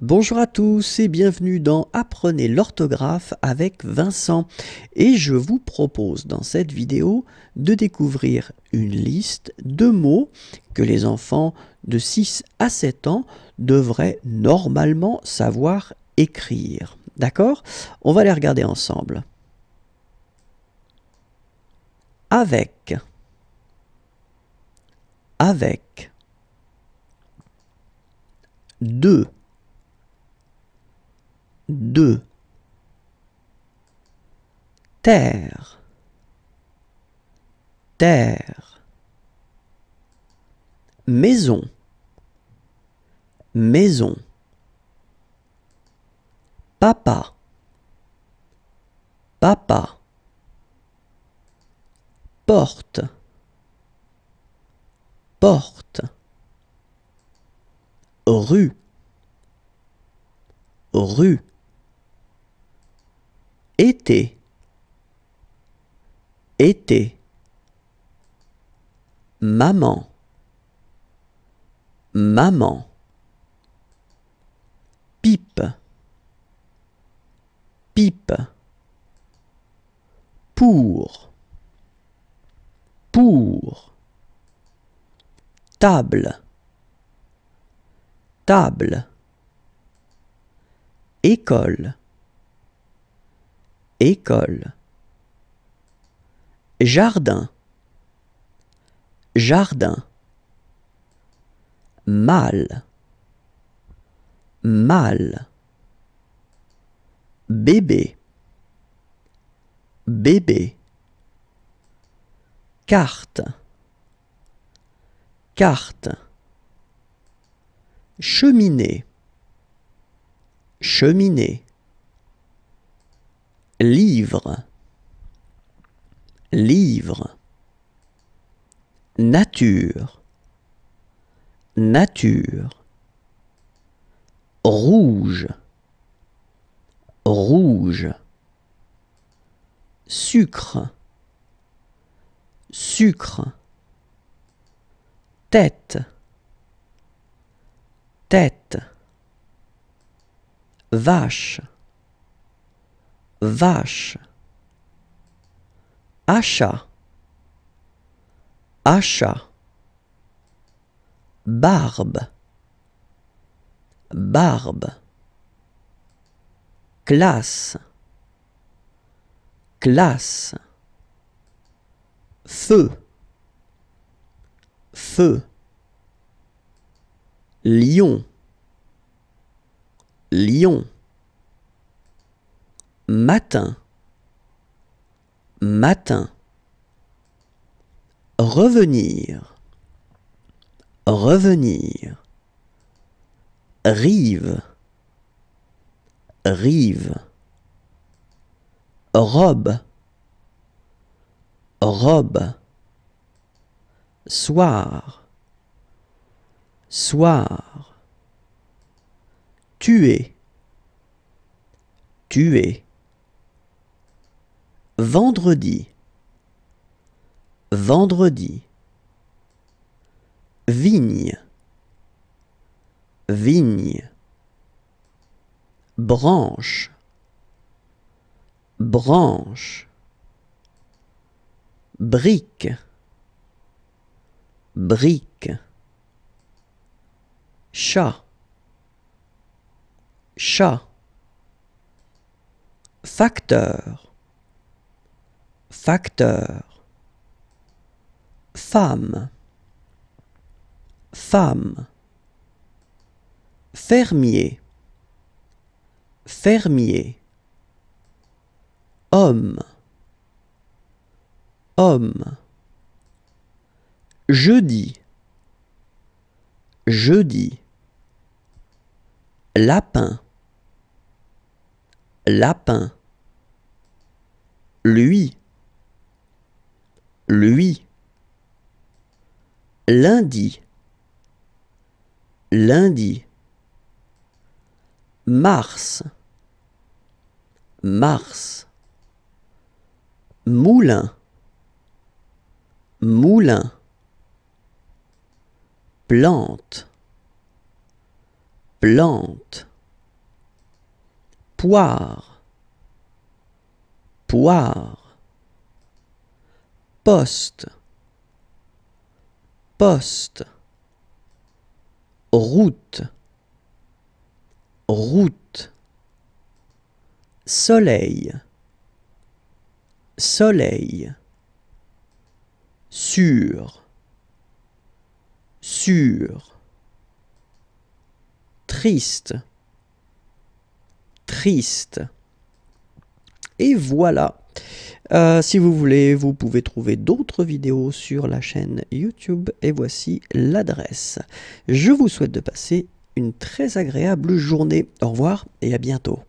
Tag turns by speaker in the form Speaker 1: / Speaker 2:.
Speaker 1: Bonjour à tous et bienvenue dans Apprenez l'orthographe avec Vincent et je vous propose dans cette vidéo de découvrir une liste de mots que les enfants de 6 à 7 ans devraient normalement savoir écrire. D'accord On va les regarder ensemble. Avec Avec Deux de terre terre maison maison papa papa porte porte rue rue été été maman maman pipe pipe pour pour table table école école jardin jardin mâle mâle bébé bébé carte carte cheminée cheminée livre, livre, nature, nature, rouge, rouge, sucre, sucre, tête, tête, vache, vache, achat, achat, barbe, barbe, classe, classe, feu, feu, lion, lion matin, matin. Revenir, revenir. Rive, rive. Robe, robe. Soir, soir. Tuer, tuer vendredi, vendredi, vigne, vigne, branche, branche, brique, brique, chat, chat, facteur, facteur femme femme fermier fermier homme homme jeudi jeudi lapin lapin lui lui lundi lundi mars mars moulin moulin plante plante poire poire poste, poste, route, route, soleil, soleil, sûr, sûr, triste, triste. Et voilà. Euh, si vous voulez, vous pouvez trouver d'autres vidéos sur la chaîne YouTube et voici l'adresse. Je vous souhaite de passer une très agréable journée. Au revoir et à bientôt.